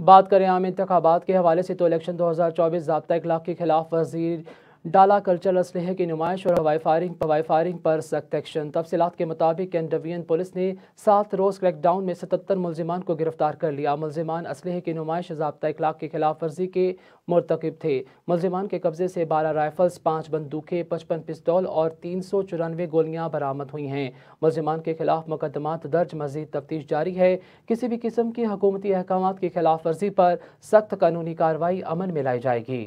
बात करें आम इंतबात के हवाले से तो इलेक्शन दो हज़ार चौबीस जबता इखलाक के खिलाफ वजीर डाला कल्चरल असलहे की नुमाइश और हवाई फायरिंग हवाई फायरिंग पर सख्त एक्शन तफसीत के मुताबिक कैंडवियन पुलिस ने सात रोज़ क्रैकडाउन में सतहत्तर मुलजमान को गिरफ्तार कर लिया मुलजमान असलहे की नुमाइश जबता इखलाक की खिलाफ वर्जी के मरतकब थे मुलजमान के कब्जे से बारह राइफल्स पाँच बंदूकें पचपन पिस्तौल और तीन सौ चौरानवे गोलियाँ बरामद हुई हैं मुलजमान के खिलाफ मुकदमा दर्ज मजीद तफ्तीश जारी है किसी भी किस्म की हकूमती अहकाम की खिलाफ वर्जी पर सख्त कानूनी कार्रवाई अमल में लाई जाएगी